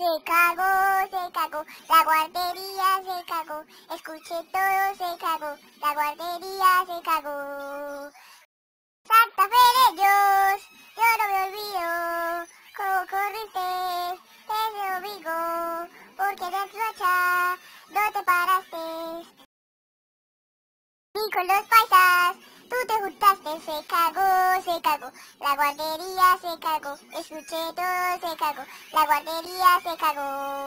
Se cagó, se cagó, la guardería se cagó, escuché todo, se cagó, la guardería se cagó. Santa Fe de Dios, yo no me olvido, como corriste ese digo porque de trocha no te paraste. Y con los paisas, Tú te juntaste, se cagó, se cagó. La guardería se cagó. Escuché todo, se cagó. La guardería se cagó.